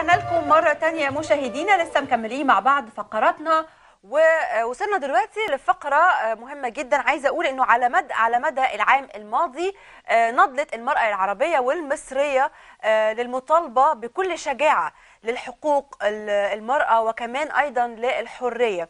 رجعنا لكم مرة تانية مشاهدينا لسه مكملين مع بعض فقراتنا ووصلنا دلوقتي لفقرة مهمة جدا عايزة أقول إنه على مدى على مدى العام الماضي آه، نضلت المرأة العربية والمصرية آه، للمطالبة بكل شجاعة للحقوق المرأة وكمان أيضا للحرية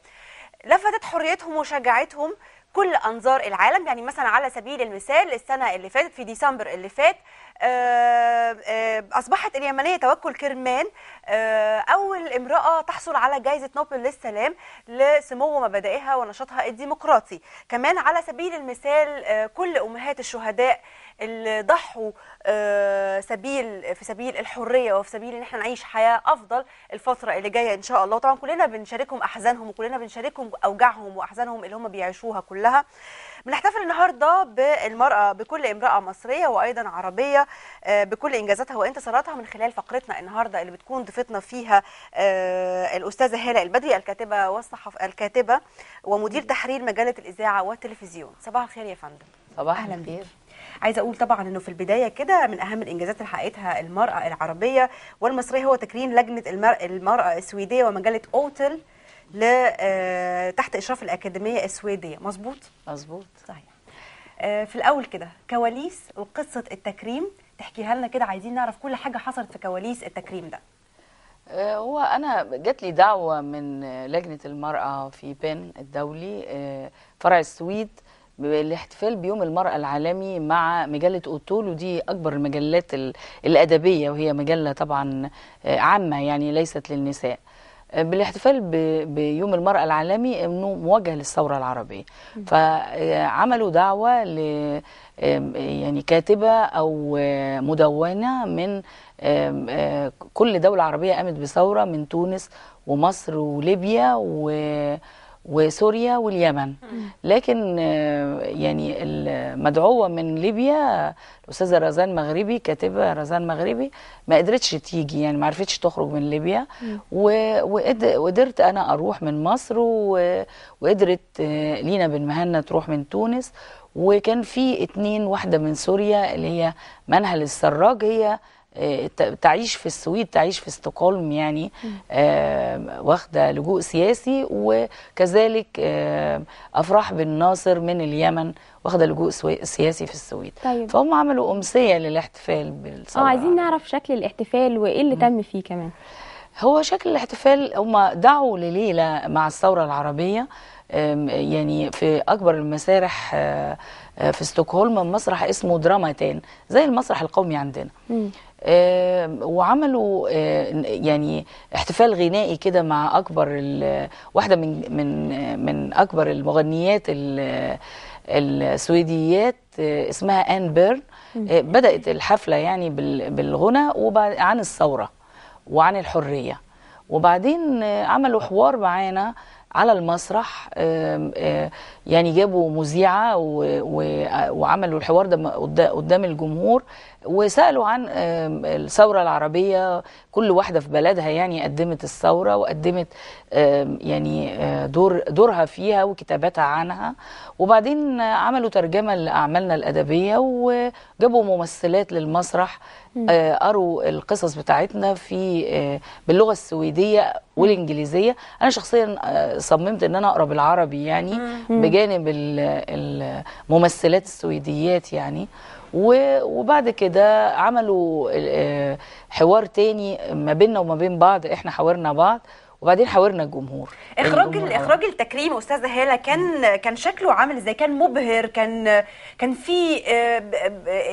لفتت حريتهم وشجاعتهم كل انظار العالم يعني مثلا على سبيل المثال السنه اللي فاتت في ديسمبر اللي فات آه، آه، اصبحت اليمنيه توكل كرمان آه، اول امراه تحصل على جائزه نوبل للسلام لسمو مبادئها ونشاطها الديمقراطي كمان على سبيل المثال كل امهات الشهداء اللي ضحوا سبيل في سبيل الحريه وفي سبيل ان احنا نعيش حياه افضل الفتره اللي جايه ان شاء الله طبعا كلنا بنشاركهم احزانهم وكلنا بنشاركهم اوجاعهم واحزانهم اللي هم بيعيشوها كلها بنحتفل النهارده بالمراه بكل امراه مصريه وايضا عربيه آه، بكل انجازاتها وانتصاراتها من خلال فقرتنا النهارده اللي بتكون ضيفتنا فيها آه، الاستاذه هاله البدري الكاتبه والصحف الكاتبه ومدير تحرير مجله الاذاعه والتلفزيون صباح الخير يا فندم صباح الخير عايزه اقول طبعا انه في البدايه كده من اهم الانجازات اللي حققتها المراه العربيه والمصريه هو تكريم لجنه المراه السويديه ومجله اوتل ل آه، تحت اشراف الاكاديميه السويديه مظبوط مظبوط صحيح آه، في الاول كده كواليس وقصه التكريم تحكيها لنا كده عايزين نعرف كل حاجه حصلت في كواليس التكريم ده آه، هو انا جات لي دعوه من لجنه المراه في بن الدولي فرع السويد بالاحتفال بيوم المرأة العالمي مع مجلة أوتول ودي أكبر المجلات الأدبية وهي مجلة طبعا عامة يعني ليست للنساء بالاحتفال بيوم المرأة العالمي انه مواجهة للثورة العربية فعملوا دعوة ل يعني كاتبة او مدونة من كل دولة عربية قامت بثورة من تونس ومصر وليبيا و وسوريا واليمن لكن آه، يعني المدعوه من ليبيا الاستاذه رزان مغربي كاتبه رزان مغربي ما قدرتش تيجي يعني ما عرفتش تخرج من ليبيا وقدرت انا اروح من مصر وقدرت آه، لينا بن مهنا تروح من تونس وكان في اتنين واحده من سوريا اللي هي منهل السراج هي آه، تعيش في السويد تعيش في استوكهولم يعني آه، واخده لجوء سياسي وكذلك آه، افراح بن ناصر من اليمن واخده لجوء سياسي في السويد طيب. فهم عملوا امسيه للاحتفال بالثوره اه عايزين نعرف شكل الاحتفال وايه اللي تم فيه كمان هو شكل الاحتفال هم دعوا لليله مع الثوره العربيه يعني في اكبر المسارح في استوكهولم مسرح اسمه دراماتان زي المسرح القومي عندنا م. آه، وعملوا آه، يعني احتفال غنائي كده مع اكبر واحده من من من اكبر المغنيات السويديات آه، اسمها ان بيرن بدات الحفله يعني بالغنى عن الثوره وعن الحريه وبعدين عملوا حوار معانا على المسرح يعني جابوا مذيعه وعملوا الحوار ده قدام الجمهور وسالوا عن الثوره العربيه كل واحده في بلدها يعني قدمت الثوره وقدمت يعني آه، دور دورها فيها وكتاباتها عنها وبعدين عملوا ترجمه لاعمالنا الادبيه وجابوا ممثلات للمسرح آه، قروا القصص بتاعتنا في آه، باللغه السويديه والانجليزيه انا شخصيا صممت ان انا اقرا بالعربي يعني بجانب بجانب الممثلات السويديات يعني وبعد كده عملوا آه، حوار تاني ما بيننا وما بين بعض احنا حاورنا بعض وبعدين حاورنا الجمهور اخراج الاخراج التكريم استاذه هاله كان كان شكله عامل ازاي كان مبهر كان كان في آه،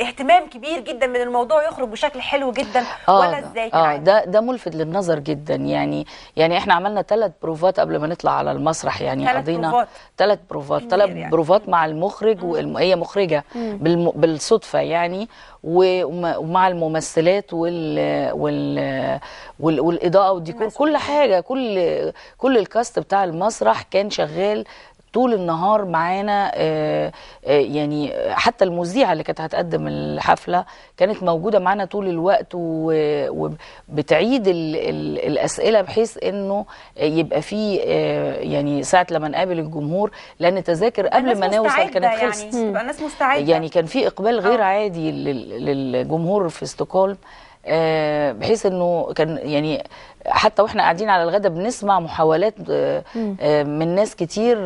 اهتمام كبير جدا من الموضوع يخرج بشكل حلو جدا آه ولا ازاي اه, اه ده ده ملفت للنظر جدا يعني يعني احنا عملنا ثلاث بروفات قبل ما نطلع على المسرح يعني قضينا ثلاث بروفات ثلاث يعني. بروفات مع المخرج وهي مخرجه بالصدفه يعني ومع الممثلات وال وال وال والاضاءه والديكور كل حاجه كل كل الكاست بتاع المسرح كان شغال طول النهار معانا آه، آه، يعني آه، حتى المذيعه اللي كانت هتقدم الحفله كانت موجوده معانا طول الوقت وبتعيد الاسئله بحيث انه يبقى في يعني ساعه لما نقابل الجمهور لان التذاكر قبل ما نوصل كانت يعني، خلصت يعني مستعده يعني كان في اقبال غير عادي للجمهور في ستوكهولم آه، بحيث انه كان يعني حتى واحنا قاعدين على الغدا بنسمع محاولات آه، آه، من ناس كتير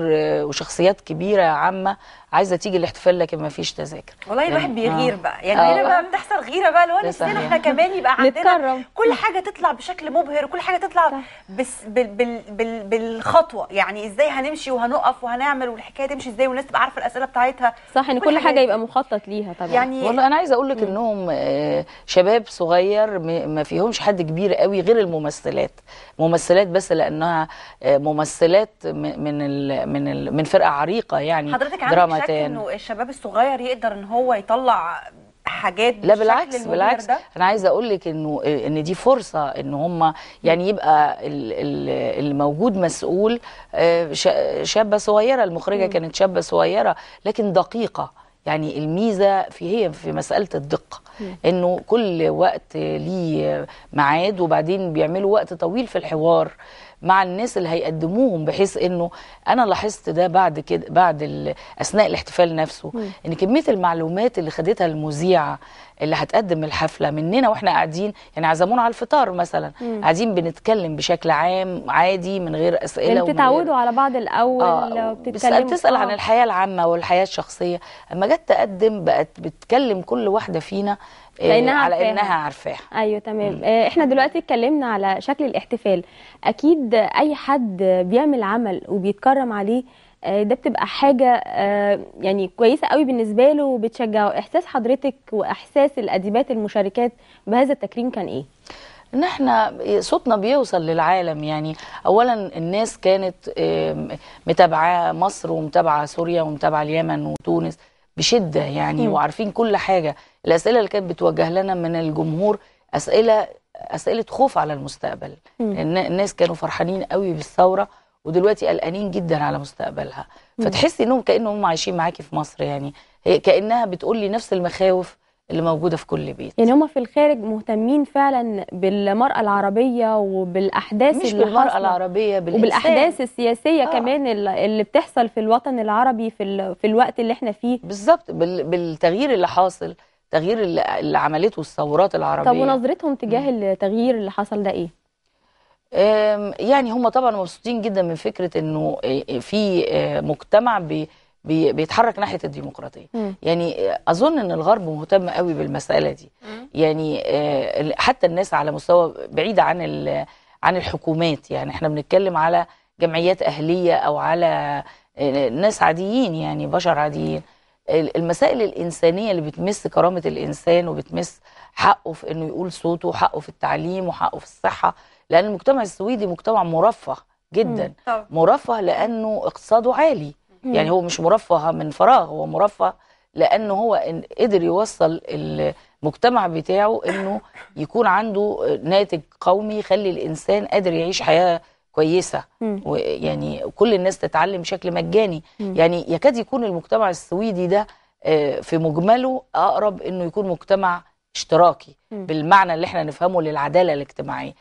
وشخصيات كبيره عامه عايزه تيجي الاحتفال لكن ما فيش تذاكر والله الواحد يعني بيغير آه. بقى يعني هنا آه. بقى بتحصل غيره بقى اللي هو نفسنا احنا كمان يبقى عندنا نتكرم. كل حاجه تطلع بشكل مبهر وكل حاجه تطلع بس بال بال بال بالخطوه يعني ازاي هنمشي وهنقف وهنعمل والحكايه تمشي ازاي والناس تبقى عارفه الاسئله بتاعتها صح ان كل, حاجه, يبقى مخطط ليها طبعا يعني والله انا عايزه اقول لك انهم آه، شباب صغير ما فيهمش حد كبير قوي غير الممثلات ممثلات بس لانها آه، ممثلات من من من فرقه عريقه يعني حضرتك عندك شك انه الشباب الصغير يقدر ان هو يطلع حاجات لا بالعكس بالعكس ده؟ انا عايزه اقول لك انه ان دي فرصه ان هم يعني يبقى الموجود مسؤول آه، شابه صغيره المخرجه م. كانت شابه صغيره لكن دقيقه يعني الميزه في هي في مساله الدقه انه كل وقت ليه ميعاد وبعدين بيعملوا وقت طويل في الحوار مع الناس اللي هيقدموهم بحيث انه انا لاحظت ده بعد كده بعد اثناء الاحتفال نفسه مم. ان كميه المعلومات اللي خدتها المذيعه اللي هتقدم الحفله مننا واحنا قاعدين يعني عزمونا على الفطار مثلا مم. قاعدين بنتكلم بشكل عام عادي من غير اسئله يعني بتتعودوا على بعض الاول آه بتسال بتسال عن آه. الحياه العامه والحياه الشخصيه اما جت تقدم بقت بتكلم كل واحده فينا إيه، لانها على عارفها. انها عارفاها ايوه تمام مم. إيه، احنا دلوقتي اتكلمنا على شكل الاحتفال اكيد اي حد بيعمل عمل وبيتكرم عليه إيه، ده بتبقى حاجه يعني كويسه قوي بالنسبه له وبتشجعه احساس حضرتك واحساس الاديبات المشاركات بهذا التكريم كان ايه ان احنا صوتنا بيوصل للعالم يعني اولا الناس كانت متابعه مصر ومتابعه سوريا ومتابعه اليمن وتونس بشده يعني وعارفين كل حاجه الاسئله اللي كانت بتوجه لنا من الجمهور اسئله اسئله خوف على المستقبل م. الناس كانوا فرحانين قوي بالثوره ودلوقتي قلقانين جدا على مستقبلها فتحسي انهم كانهم عايشين معاكي في مصر يعني هي كانها بتقول لي نفس المخاوف اللي موجوده في كل بيت يعني هم في الخارج مهتمين فعلا بالمراه العربيه وبالاحداث مش اللي بالمراه العربيه بالإنسان. وبالاحداث السياسيه آه. كمان اللي بتحصل في الوطن العربي في, في الوقت اللي احنا فيه بالظبط بالتغيير اللي حاصل التغيير اللي عملته الثورات العربيه طب ونظرتهم تجاه التغيير اللي حصل ده ايه يعني هم طبعا مبسوطين جدا من فكره انه إيه، إيه، في آه، مجتمع بي بيتحرك ناحيه الديمقراطيه مم. يعني آه، اظن ان الغرب مهتم قوي بالمساله دي مم. يعني آه، حتى الناس على مستوى بعيده عن عن الحكومات يعني احنا بنتكلم على جمعيات اهليه او على ناس عاديين يعني بشر عاديين المسائل الانسانيه اللي بتمس كرامه الانسان وبتمس حقه في انه يقول صوته وحقه في التعليم وحقه في الصحه لان المجتمع السويدي مجتمع مرفه جدا مرفه لانه اقتصاده عالي يعني هو مش مرفه من فراغ هو مرفه لانه هو إن قدر يوصل المجتمع بتاعه انه يكون عنده ناتج قومي يخلي الانسان قادر يعيش حياه كويسه يعني كل الناس تتعلم بشكل مجاني يعني يكاد يكون المجتمع السويدي ده آه، في مجمله اقرب انه يكون مجتمع اشتراكي بالمعنى اللي احنا نفهمه للعداله الاجتماعيه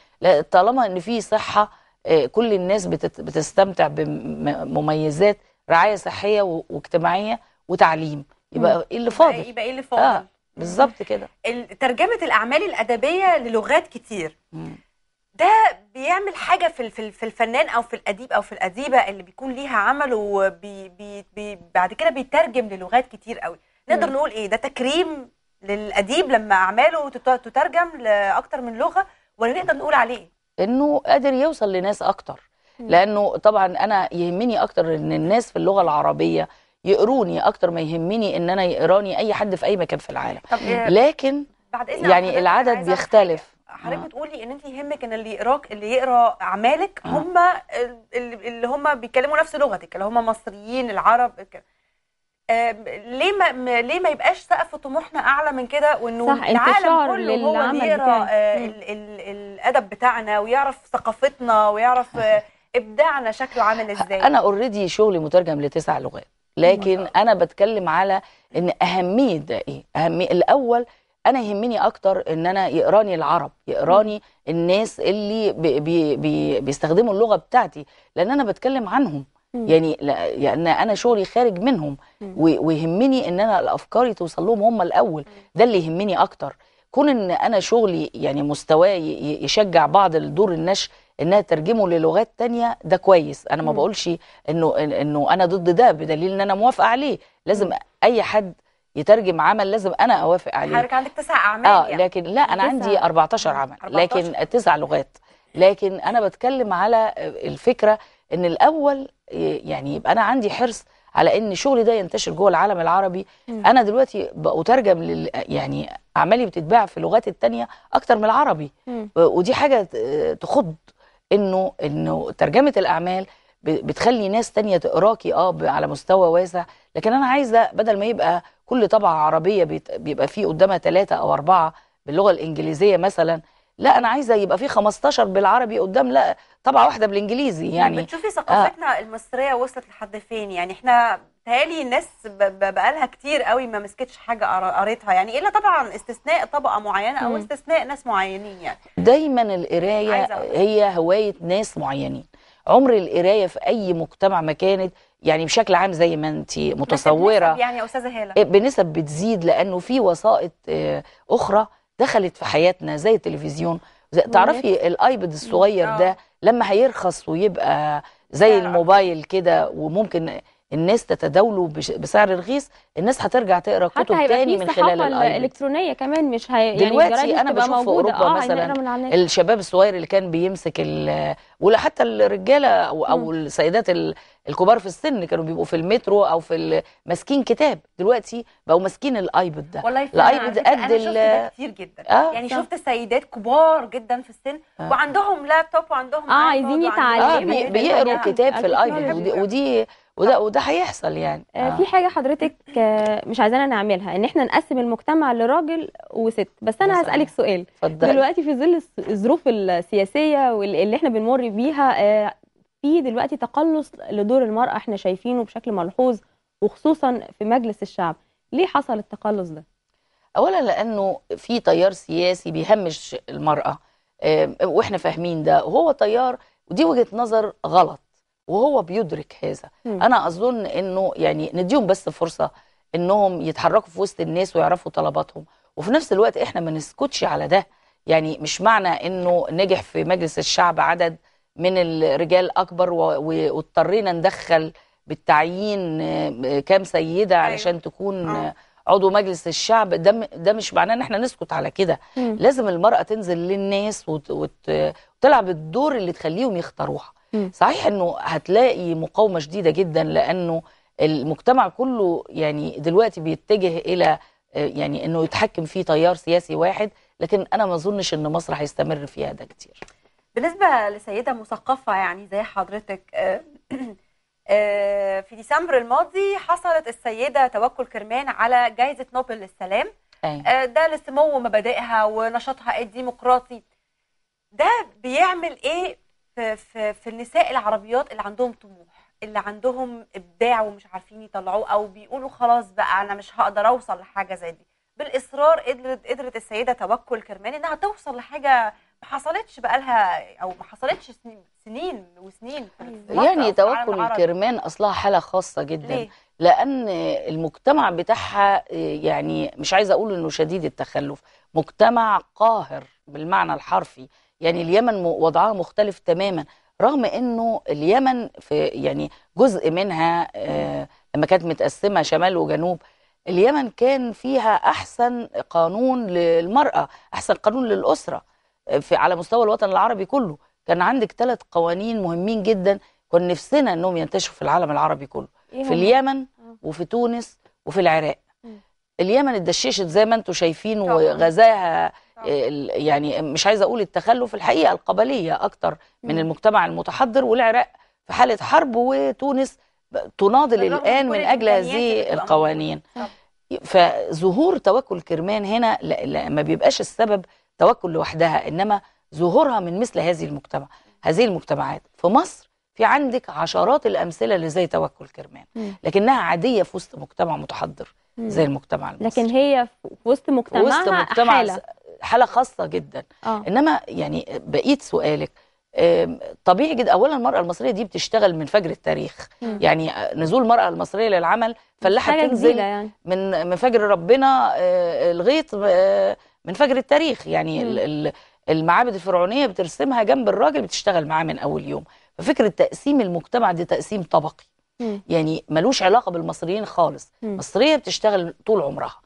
طالما ان في صحه آه، كل الناس بتستمتع بمميزات رعايه صحيه واجتماعيه وتعليم يبقى ايه اللي فاضل يبقى ايه اللي آه، فاضل آه بالظبط كده ترجمه الاعمال الادبيه للغات كتير مم. ده بيعمل حاجه في في الفنان او في الاديب او في الاديبه اللي بيكون ليها عمل وبعد كده بيترجم للغات كتير قوي نقدر نقول ايه ده تكريم للاديب لما اعماله تترجم لاكتر من لغه ولا نقدر نقول عليه انه قادر يوصل لناس اكتر لانه طبعا انا يهمني اكتر ان الناس في اللغه العربيه يقروني اكتر ما يهمني ان انا يقراني اي حد في اي مكان في العالم آه، لكن بعد يعني العدد بيختلف حضرتك آه. بتقولي ان انت يهمك ان اللي يقراك اللي يقرا اعمالك آه. هم اللي هم بيتكلموا نفس لغتك اللي هم مصريين العرب كده ليه ما ليه ما يبقاش سقف طموحنا اعلى من كده وانه العالم كله هو بيقرا آه، الادب بتاعنا ويعرف ثقافتنا ويعرف ابداعنا شكله عامل ازاي انا اوريدي شغلي مترجم لتسع لغات لكن انا بتكلم على ان اهميه ده ايه اهميه الاول انا يهمني اكتر ان انا يقراني العرب يقراني الناس اللي بي بي بيستخدموا اللغه بتاعتي لان انا بتكلم عنهم يعني لان يعني انا شغلي خارج منهم ويهمني ان انا الافكار توصل لهم هم الاول ده اللي يهمني اكتر كون ان انا شغلي يعني مستواي يشجع بعض الدور النشر انها ترجمه للغات تانية ده كويس انا ما بقولش انه انه انا ضد ده بدليل ان انا موافقه عليه لازم اي حد يترجم عمل لازم انا اوافق عليه حضرتك عندك تسع اعمال اه يعني. لكن لا انا عندي 14 عمل 14. لكن تسع لغات لكن انا بتكلم على الفكره ان الاول يعني يبقى انا عندي حرص على ان شغلي ده ينتشر جوه العالم العربي انا دلوقتي بترجم لل يعني اعمالي بتتباع في اللغات الثانيه اكتر من العربي ودي حاجه تخض انه انه ترجمه الاعمال بتخلي ناس تانية تقراكي اه على مستوى واسع لكن انا عايزه بدل ما يبقى كل طبعة عربية بيبقى فيه قدامها ثلاثة أو أربعة باللغة الإنجليزية مثلا لا أنا عايزة يبقى فيه 15 بالعربي قدام لا طبعة واحدة بالإنجليزي طيب، يعني بتشوفي آه. ثقافتنا آه. المصرية وصلت لحد فين يعني إحنا بيتهيألي الناس بقالها كتير قوي ما مسكتش حاجة قريتها يعني إلا طبعا استثناء طبقة معينة أو استثناء ناس معينين يعني دايما القراية هي هواية ناس معينين عمر القراية في أي مجتمع ما كانت يعني بشكل عام زي ما انت متصوره يعني يا استاذه هاله إيه، بنسب بتزيد لانه في وسائط آه، اخرى دخلت في حياتنا زي التلفزيون زي تعرفي الايباد الصغير آه. ده لما هيرخص ويبقى زي الموبايل كده وممكن الناس تتداوله بسعر رخيص الناس هترجع تقرا كتب تاني من خلال الالكترونيه كمان مش هي يعني دلوقتي يعني انا بشوف في اوروبا آه مثلا الشباب الصغير اللي كان بيمسك ولا حتى الرجاله او, أو السيدات الكبار في السن كانوا بيبقوا في المترو او في ماسكين كتاب دلوقتي بقوا ماسكين الايبود ده والله قد انا شفت ده كتير جدا آه يعني صح. شفت سيدات كبار جدا في السن آه. وعندهم لابتوب وعندهم اه عايزين يتعلموا آه بيقروا يعني كتاب في الايبود ودي وده وده هيحصل يعني آه. آه. في حاجه حضرتك آه، مش عايزانا نعملها ان احنا نقسم المجتمع لراجل وست بس انا هسالك سؤال فضل. دلوقتي في ظل الظروف السياسيه واللي احنا بنمر بيها آه في دلوقتي تقلص لدور المراه احنا شايفينه بشكل ملحوظ وخصوصا في مجلس الشعب ليه حصل التقلص ده اولا لانه في تيار سياسي بيهمش المراه آه، واحنا فاهمين ده وهو تيار ودي وجهه نظر غلط وهو بيدرك هذا مم. انا اظن انه يعني نديهم بس فرصه انهم يتحركوا في وسط الناس ويعرفوا طلباتهم وفي نفس الوقت احنا ما نسكتش على ده يعني مش معنى انه نجح في مجلس الشعب عدد من الرجال اكبر واضطرينا ندخل بالتعيين آه، كام سيده أيوة. علشان تكون آه. عضو مجلس الشعب ده ده مش معناه ان احنا نسكت على كده لازم المراه تنزل للناس وتلعب الدور اللي تخليهم يختاروها صحيح انه هتلاقي مقاومه شديده جدا لانه المجتمع كله يعني دلوقتي بيتجه الى آه، يعني انه يتحكم فيه تيار سياسي واحد لكن انا ما اظنش ان مصر هيستمر فيها ده كتير بالنسبه لسيده مثقفه يعني زي حضرتك آه، آه، في ديسمبر الماضي حصلت السيده توكل كرمان على جائزه نوبل للسلام ده لسمو مبادئها ونشاطها الديمقراطي ده بيعمل ايه في, في, في النساء العربيات اللي عندهم طموح اللي عندهم ابداع ومش عارفين يطلعوه او بيقولوا خلاص بقى انا مش هقدر اوصل لحاجه زي دي بالاصرار قدرت قدرت السيده توكل كرماني انها توصل لحاجه ما حصلتش بقالها او ما حصلتش سنين سنين وسنين أيوة. يعني توكل كرمان اصلها حاله خاصه جدا ليه؟ لان المجتمع بتاعها يعني مش عايزه اقول انه شديد التخلف مجتمع قاهر بالمعنى الحرفي يعني اليمن وضعها مختلف تماما رغم انه اليمن في يعني جزء منها آه، لما كانت متقسمه شمال وجنوب اليمن كان فيها احسن قانون للمراه احسن قانون للاسره آه، في على مستوى الوطن العربي كله كان عندك ثلاث قوانين مهمين جدا كان نفسنا انهم ينتشروا في العالم العربي كله إيه في اليمن آه. وفي تونس وفي العراق اليمن اتدششت زي ما انتم شايفين وغزاها آه. آه، يعني مش عايزه اقول التخلف الحقيقه القبليه اكتر من المجتمع المتحضر والعراق في حاله حرب وتونس تناضل الان من اجل هذه القوانين فظهور توكل كرمان هنا لا لا ما بيبقاش السبب توكل لوحدها انما ظهورها من مثل هذه المجتمع هذه المجتمعات في مصر في عندك عشرات الامثله اللي زي توكل كرمان لكنها عاديه في وسط مجتمع متحضر زي المجتمع المصري لكن هي في وسط مجتمعها وسط مجتمع حالة. حاله خاصه جدا آه. انما يعني بقيت سؤالك طبيعي جدا اولا المراه المصريه دي بتشتغل من فجر التاريخ مم. يعني نزول المراه المصريه للعمل فلاحه تنزل يعني. من من فجر ربنا آه، الغيط آه، من فجر التاريخ يعني مم. المعابد الفرعونيه بترسمها جنب الراجل بتشتغل معاه من اول يوم ففكره تقسيم المجتمع دي تقسيم طبقي مم. يعني ملوش علاقه بالمصريين خالص مصريه بتشتغل طول عمرها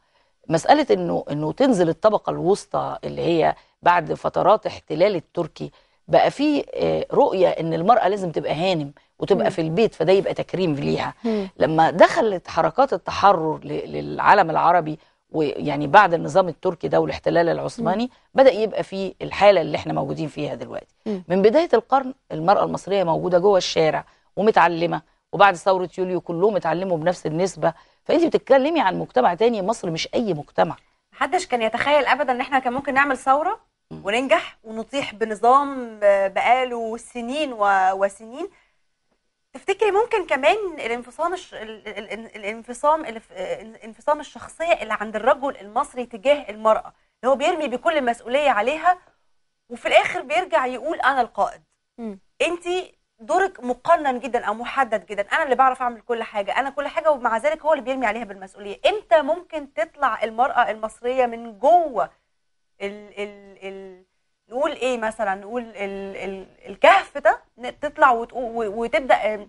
مساله انه انه تنزل الطبقه الوسطى اللي هي بعد فترات احتلال التركي بقى في آه، رؤيه ان المراه لازم تبقى هانم وتبقى في البيت فده يبقى تكريم ليها لما دخلت حركات التحرر للعالم العربي ويعني بعد النظام التركي ده والاحتلال العثماني بدا يبقى في الحاله اللي احنا موجودين فيها دلوقتي من بدايه القرن المراه المصريه موجوده جوه الشارع ومتعلمه وبعد ثوره يوليو كلهم اتعلموا بنفس النسبه فانت بتتكلمي عن مجتمع تاني مصر مش اي مجتمع محدش كان يتخيل ابدا ان احنا كان ممكن نعمل ثوره وننجح ونطيح بنظام بقاله سنين وسنين تفتكري ممكن كمان الانفصام الش... الانفصام انفصام الشخصيه اللي عند الرجل المصري تجاه المراه اللي هو بيرمي بكل المسؤوليه عليها وفي الاخر بيرجع يقول انا القائد انت دورك مقنن جدا او محدد جدا انا اللي بعرف اعمل كل حاجه انا كل حاجه ومع ذلك هو اللي بيرمي عليها بالمسؤوليه امتى ممكن تطلع المراه المصريه من جوه ال ال ال نقول ايه مثلا نقول ال ال الكهف ده تطلع وتبدا ال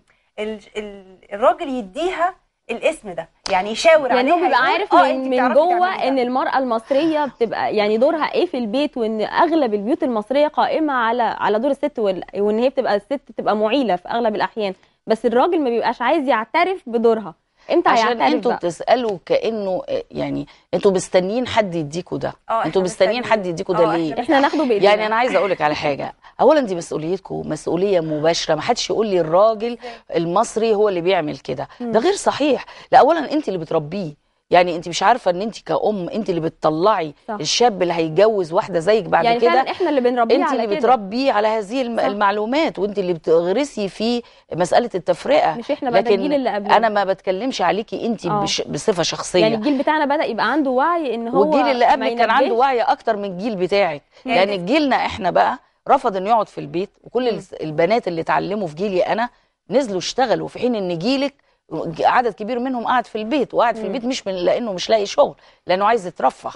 ال الراجل يديها الاسم ده يعني يشاور يعني عليها بيبقى عارف آه، من, من جوه ان المراه المصريه بتبقى يعني دورها ايه في البيت وان اغلب البيوت المصريه قائمه على على دور الست وان هي بتبقى الست بتبقى معيله في اغلب الاحيان بس الراجل ما بيبقاش عايز يعترف بدورها امتى عشان انتوا بتسالوا كانه يعني انتوا مستنيين حد يديكوا ده اه، انتوا مستنيين حد يديكوا ده اه، ليه احنا ناخده بايدينا يعني انا عايزه اقول لك على حاجه اولا دي مسؤوليتكم مسؤوليه مباشره ما حدش يقول لي الراجل المصري هو اللي بيعمل كده ده غير صحيح لا اولا انت اللي بتربيه يعني انت مش عارفه ان انت كأم انت اللي بتطلعي صح. الشاب اللي هيتجوز واحده زيك بعد يعني كده يعني احنا اللي بنربيه انت اللي بتربيه على هذه المعلومات وانت اللي بتغرسي في مساله التفرقه مش احنا بقى الجيل اللي قبلنا انا ما بتكلمش عليكي انت آه. بش... بصفه شخصيه يعني الجيل بتاعنا بدا يبقى عنده وعي ان هو والجيل اللي قبلك كان عنده وعي اكتر من الجيل بتاعك يعني جيلنا احنا بقى رفض انه يقعد في البيت وكل م. البنات اللي اتعلموا في جيلي انا نزلوا اشتغلوا في حين ان جيلك عدد كبير منهم قاعد في البيت وقاعد في البيت مش من لانه مش لاقي شغل لانه عايز يترفه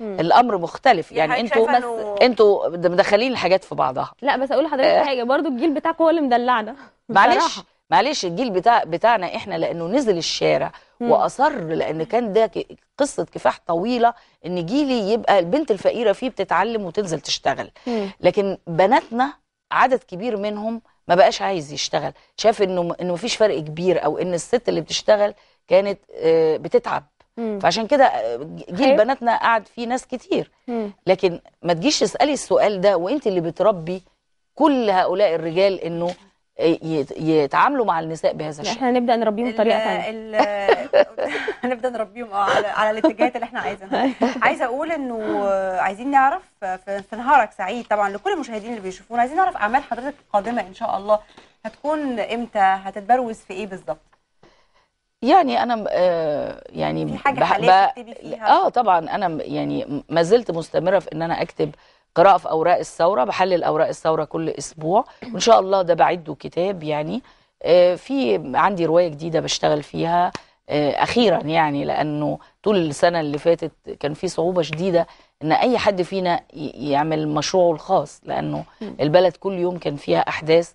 الامر مختلف يعني, يعني انتوا بس انتوا مدخلين الحاجات في بعضها لا بس اقول لحضرتك آه. حاجه برضو الجيل بتاعك هو اللي مدلعنا معلش معلش الجيل بتاع بتاعنا احنا لانه نزل الشارع مم. واصر لان كان ده قصه كفاح طويله ان جيلي يبقى البنت الفقيره فيه بتتعلم وتنزل تشتغل مم. لكن بناتنا عدد كبير منهم ما بقاش عايز يشتغل شاف انه انه مفيش فرق كبير او ان الست اللي بتشتغل كانت آه، بتتعب مم. فعشان كده آه، جيل بناتنا قعد فيه ناس كتير مم. لكن ما تجيش تسالي السؤال ده وانت اللي بتربي كل هؤلاء الرجال انه يتعاملوا مع النساء بهذا يعني الشكل احنا هنبدا نربيهم بطريقه ثانيه هنبدا نربيهم اه على على الاتجاهات اللي احنا عايزينها عايزه اقول انه عايزين نعرف في نهارك سعيد طبعا لكل المشاهدين اللي بيشوفونا عايزين نعرف اعمال حضرتك القادمه ان شاء الله هتكون امتى هتتبروز في ايه بالظبط يعني انا آه، يعني في حاجه حاليا بتكتبي فيها اه طبعا انا يعني ما زلت مستمره في ان انا اكتب آه قراءه في اوراق الثوره بحلل اوراق الثوره كل اسبوع وان شاء الله ده بعده كتاب يعني آه، في عندي روايه جديده بشتغل فيها آه، اخيرا يعني لانه طول السنه اللي فاتت كان في صعوبه شديده ان اي حد فينا يعمل مشروعه الخاص لانه البلد كل يوم كان فيها احداث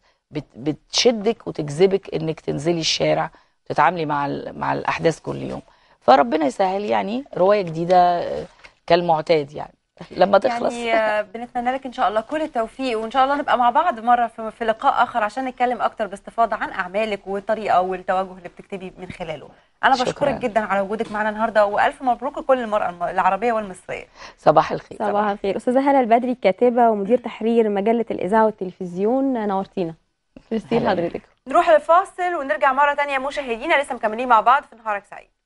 بتشدك وتجذبك انك تنزلي الشارع تتعاملي مع مع الاحداث كل يوم فربنا يسهل يعني روايه جديده آه، كالمعتاد يعني لما تخلص يعني آه، بنتمنى لك ان شاء الله كل التوفيق وان شاء الله نبقى مع بعض مره في لقاء اخر عشان نتكلم اكتر باستفاضه عن اعمالك والطريقه والتوجه اللي بتكتبي من خلاله انا بشكرك جدا على وجودك معنا النهارده والف مبروك لكل المراه العربيه والمصريه صباح الخير صباح الخير استاذه هلا البدري كاتبه ومدير تحرير مجله الاذاعه والتلفزيون نورتينا ميرسي حضرتك نروح لفاصل ونرجع مره ثانيه مشاهدينا لسه مكملين مع بعض في نهارك سعيد